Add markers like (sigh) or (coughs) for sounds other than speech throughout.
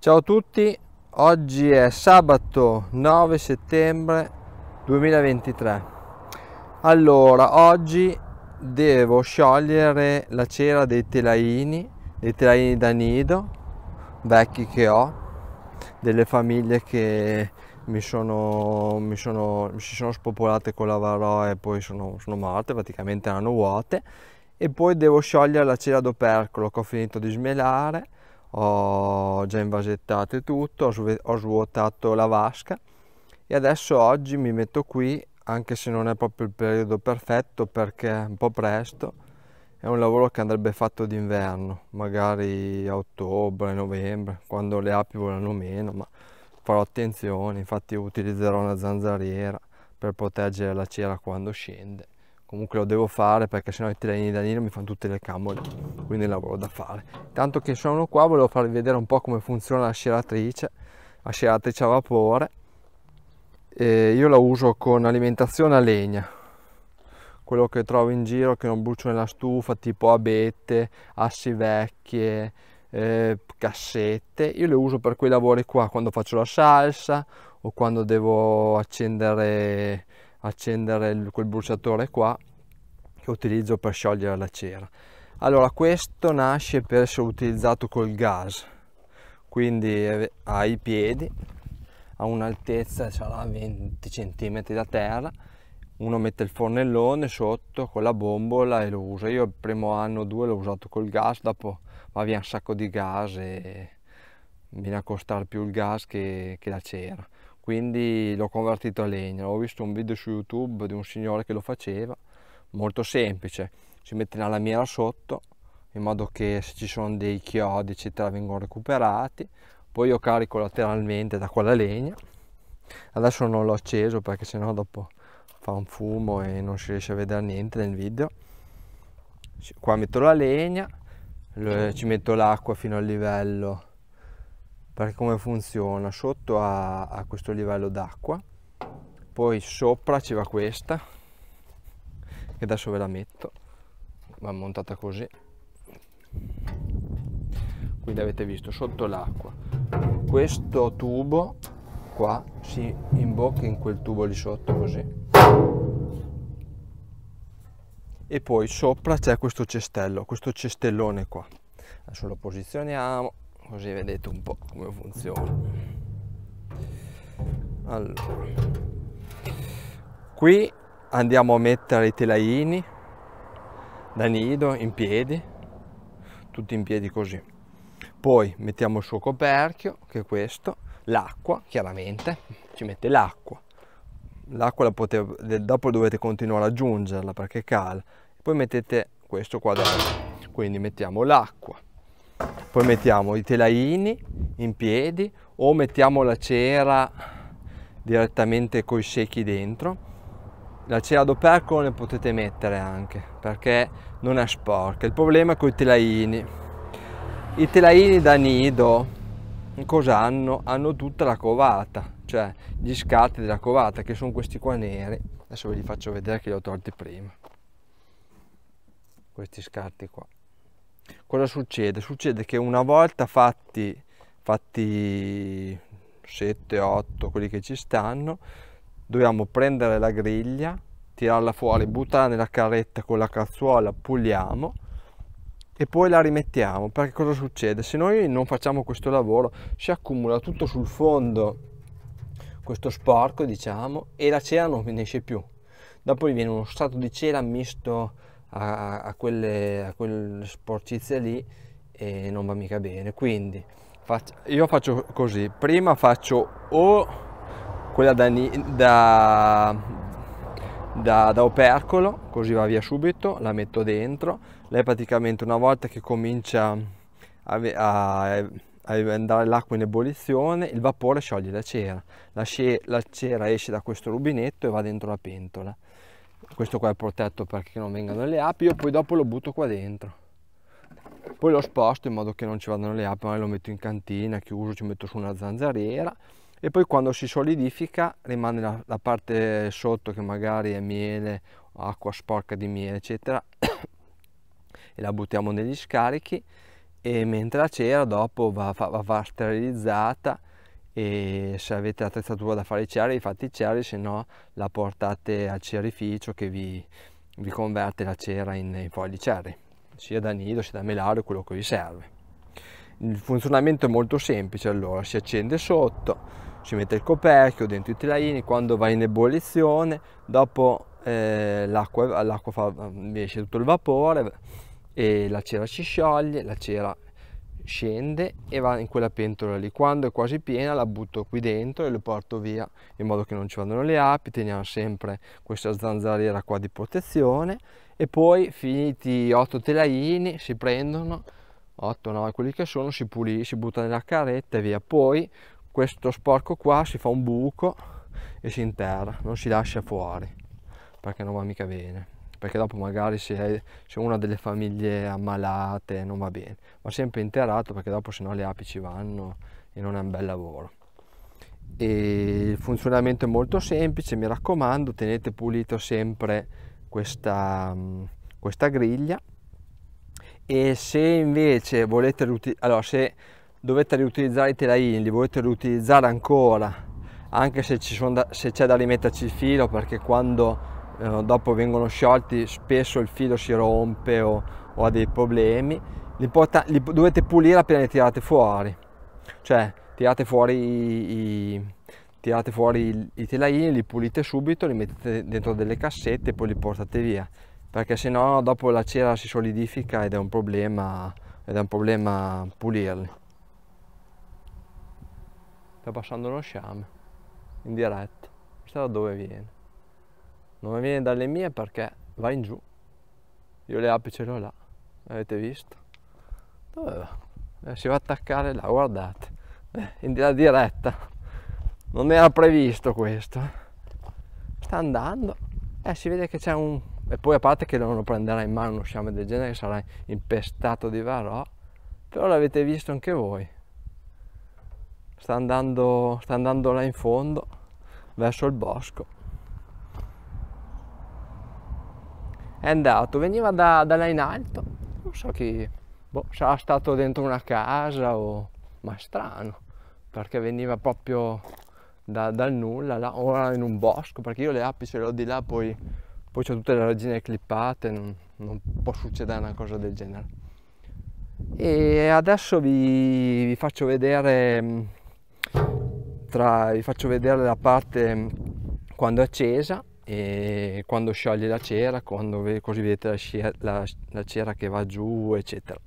Ciao a tutti, oggi è sabato 9 settembre 2023. Allora, oggi devo sciogliere la cera dei telaini, dei telaini da nido, vecchi che ho, delle famiglie che mi sono, mi sono, si sono spopolate con la varò e poi sono, sono morte, praticamente erano vuote. E poi devo sciogliere la cera d'opercolo che ho finito di smelare ho già invasettato tutto, ho svuotato la vasca e adesso oggi mi metto qui, anche se non è proprio il periodo perfetto perché è un po' presto, è un lavoro che andrebbe fatto d'inverno, magari a ottobre, novembre, quando le api volano meno, ma farò attenzione, infatti utilizzerò una zanzariera per proteggere la cera quando scende comunque lo devo fare perché sennò i treni da Nino mi fanno tutte le camole quindi lavoro da fare tanto che sono qua volevo farvi vedere un po' come funziona la sciratrice la sciratrice a vapore e io la uso con alimentazione a legna quello che trovo in giro che non brucio nella stufa tipo abete, assi vecchie eh, cassette io le uso per quei lavori qua quando faccio la salsa o quando devo accendere accendere il, quel bruciatore qua che utilizzo per sciogliere la cera. Allora questo nasce per essere utilizzato col gas, quindi ha eh, i piedi, a un'altezza, sarà 20 cm da terra, uno mette il fornellone sotto con la bombola e lo usa. Io il primo anno o due l'ho usato col gas, dopo va via un sacco di gas e viene a costare più il gas che, che la cera quindi l'ho convertito a legna. Ho visto un video su YouTube di un signore che lo faceva, molto semplice, si mette una lamiera sotto in modo che se ci sono dei chiodi eccetera vengono recuperati, poi io carico lateralmente da quella legna, adesso non l'ho acceso perché sennò dopo fa un fumo e non si riesce a vedere niente nel video, qua metto la legna, ci metto l'acqua fino al livello per come funziona? Sotto a, ha questo livello d'acqua, poi sopra ci va questa, che adesso ve la metto, va montata così. Quindi avete visto sotto l'acqua, questo tubo qua si imbocca in quel tubo lì sotto così e poi sopra c'è questo cestello questo cestellone qua adesso lo posizioniamo così vedete un po' come funziona allora qui andiamo a mettere i telaini da nido in piedi tutti in piedi così poi mettiamo il suo coperchio che è questo l'acqua chiaramente ci mette l'acqua l'acqua la potete, dopo dovete continuare ad aggiungerla perché cala poi mettete questo qua dentro quindi mettiamo l'acqua poi mettiamo i telaini in piedi o mettiamo la cera direttamente con i secchi dentro la cera d'opercolo ne potete mettere anche perché non è sporca il problema è con i telaini i telaini da nido cosa hanno? hanno tutta la covata cioè gli scatti della covata che sono questi qua neri adesso ve li faccio vedere che li ho tolti prima questi scatti qua cosa succede? Succede che una volta fatti, fatti 7, 8, quelli che ci stanno, dobbiamo prendere la griglia, tirarla fuori, buttarla nella carretta con la cazzuola, puliamo e poi la rimettiamo. Perché cosa succede? Se noi non facciamo questo lavoro si accumula tutto sul fondo questo sporco diciamo e la cera non ne esce più. Dopo viene uno strato di cera misto a, a, quelle, a quelle sporcizie lì e non va mica bene. Quindi faccio, io faccio così, prima faccio o quella da, da, da, da, opercolo, così va via subito, la metto dentro, lei praticamente una volta che comincia a, a, a andare l'acqua in ebollizione, il vapore scioglie la cera, la, la cera esce da questo rubinetto e va dentro la pentola questo qua è protetto perché non vengano le api io poi dopo lo butto qua dentro poi lo sposto in modo che non ci vadano le api magari lo metto in cantina chiuso ci metto su una zanzariera e poi quando si solidifica rimane la, la parte sotto che magari è miele acqua sporca di miele eccetera (coughs) e la buttiamo negli scarichi e mentre la cera dopo va, va, va sterilizzata e se avete attrezzatura da fare i cerri fate i cerri se no la portate al cerificio che vi, vi converte la cera in, in fogli di cerri sia da nido sia da melaro quello che vi serve il funzionamento è molto semplice allora si accende sotto si mette il coperchio dentro i telaini quando va in ebollizione dopo eh, l'acqua, mm, esce tutto il vapore e la cera si scioglie la cera scende e va in quella pentola lì. Quando è quasi piena la butto qui dentro e lo porto via in modo che non ci vadano le api, teniamo sempre questa zanzariera qua di protezione e poi finiti 8 telaini si prendono 8 9 quelli che sono si pulisce, si butta nella carretta e via. Poi questo sporco qua si fa un buco e si interra, non si lascia fuori perché non va mica bene perché dopo magari se, se una delle famiglie è ammalate non va bene, va sempre interato perché dopo sennò le api ci vanno e non è un bel lavoro. E il funzionamento è molto semplice, mi raccomando tenete pulito sempre questa, questa griglia e se invece volete allora se dovete riutilizzare i telaini, li volete riutilizzare ancora anche se, c'è da, da rimetterci il filo perché quando eh, dopo vengono sciolti, spesso il filo si rompe o, o ha dei problemi, li, dovete pulire appena li tirate fuori, cioè tirate fuori i, i tirate fuori i telaini, li pulite subito, li mettete dentro delle cassette e poi li portate via, perché se no dopo la cera si solidifica ed è un problema, ed è un problema pulirli. Sta passando uno sciame in diretta, chissà da dove viene non viene dalle mie perché va in giù. Io le api ce l'ho là, avete visto? Dove eh, va? si va a attaccare là, guardate, eh, in diretta. Non era previsto questo. Sta andando, eh, si vede che c'è un... E poi a parte che non lo prenderà in mano uno sciame del genere che sarà impestato di varò, però l'avete visto anche voi. Sta andando, sta andando là in fondo, verso il bosco. è andato, veniva da, da là in alto, non so chi, boh, sarà stato dentro una casa o... ma strano, perché veniva proprio da, dal nulla, là, ora in un bosco, perché io le api ce le ho di là, poi, poi ho tutte le regine clippate, non, non può succedere una cosa del genere. E adesso vi, vi faccio vedere tra, vi faccio vedere la parte quando è accesa e quando scioglie la cera, quando, così vedete la, scia, la, la cera che va giù, eccetera.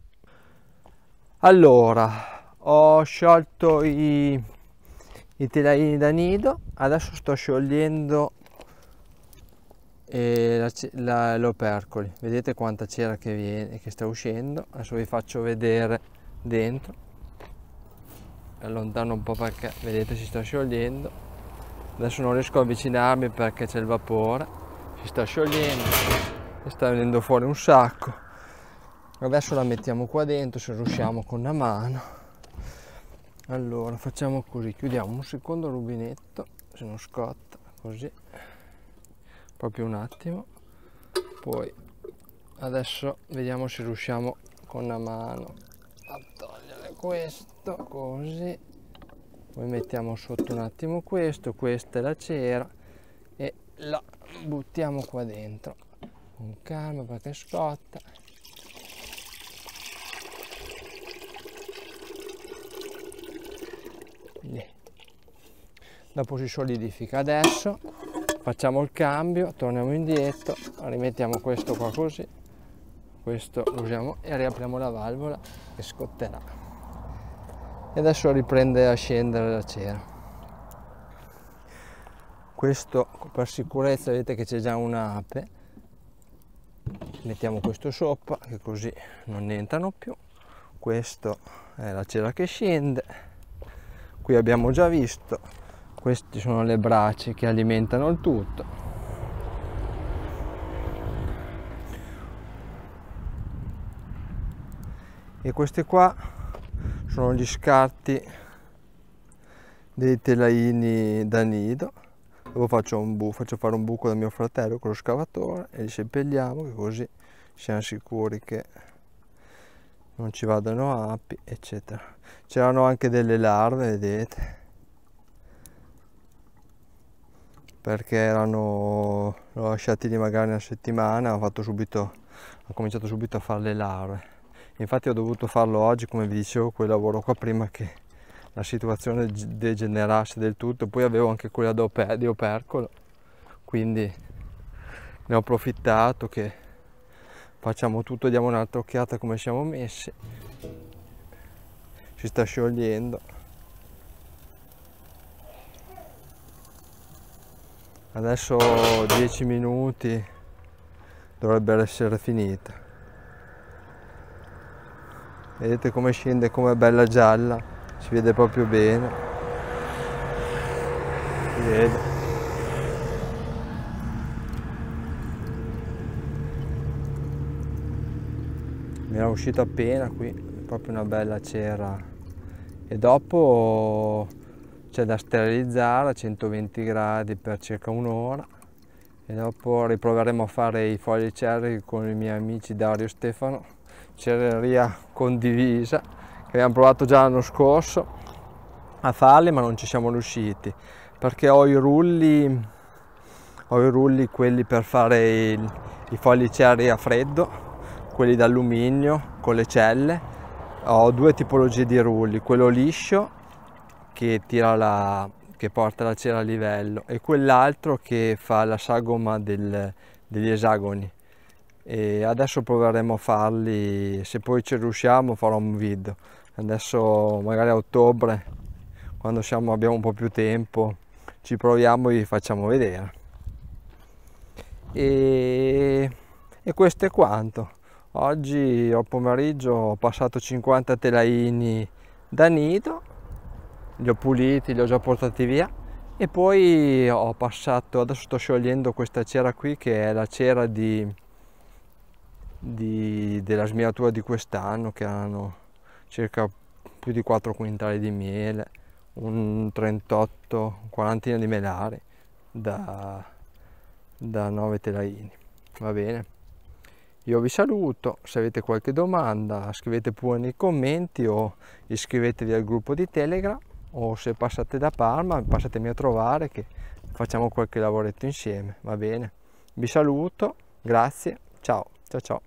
Allora, ho sciolto i, i telaini da nido, adesso sto sciogliendo eh, l'opercoli. Vedete quanta cera che, viene, che sta uscendo, adesso vi faccio vedere dentro. Allontano un po' perché vedete si sta sciogliendo adesso non riesco a avvicinarmi perché c'è il vapore si sta sciogliendo e sta venendo fuori un sacco adesso la mettiamo qua dentro se riusciamo con la mano allora facciamo così chiudiamo un secondo rubinetto se non scotta così proprio un attimo poi adesso vediamo se riusciamo con la mano a togliere questo così poi mettiamo sotto un attimo questo questa è la cera e la buttiamo qua dentro con calma perché scotta Lì. dopo si solidifica adesso facciamo il cambio torniamo indietro rimettiamo questo qua così questo lo usiamo e riapriamo la valvola e scotterà e adesso riprende a scendere la cera questo per sicurezza vedete che c'è già un'ape mettiamo questo sopra che così non entrano più questo è la cera che scende qui abbiamo già visto queste sono le braccia che alimentano il tutto e queste qua sono gli scarti dei telaini da nido dopo faccio, un bu faccio fare un buco da mio fratello con lo scavatore e li seppelliamo così siamo sicuri che non ci vadano api eccetera c'erano anche delle larve vedete perché erano l'ho lasciati lì magari una settimana ho fatto subito ho cominciato subito a fare le larve infatti ho dovuto farlo oggi come vi dicevo quel lavoro qua prima che la situazione degenerasse del tutto poi avevo anche quella di opercolo quindi ne ho approfittato che facciamo tutto diamo un'altra occhiata come siamo messi si sta sciogliendo adesso 10 minuti dovrebbe essere finita vedete come scende come bella gialla si vede proprio bene si vede mi era uscito appena qui proprio una bella cera e dopo c'è da sterilizzare a 120 gradi per circa un'ora e dopo riproveremo a fare i fogli cerri con i miei amici Dario e Stefano cereria condivisa che abbiamo provato già l'anno scorso a farle ma non ci siamo riusciti perché ho i rulli, ho i rulli quelli per fare il, i fogli cerri a freddo quelli d'alluminio con le celle ho due tipologie di rulli quello liscio che tira la che porta la cera a livello e quell'altro che fa la sagoma del, degli esagoni e adesso proveremo a farli se poi ci riusciamo farò un video adesso magari a ottobre quando siamo, abbiamo un po' più tempo ci proviamo e vi facciamo vedere e, e questo è quanto oggi al pomeriggio ho passato 50 telaini da nido li ho puliti, li ho già portati via e poi ho passato, adesso sto sciogliendo questa cera qui che è la cera di di, della sminatura di quest'anno che hanno circa più di 4 quintali di miele, un 38 quarantina di melari da, da 9 telaini. Va bene? Io vi saluto, se avete qualche domanda scrivete pure nei commenti o iscrivetevi al gruppo di Telegram o se passate da Parma passatemi a trovare che facciamo qualche lavoretto insieme, va bene? Vi saluto, grazie, ciao, ciao ciao.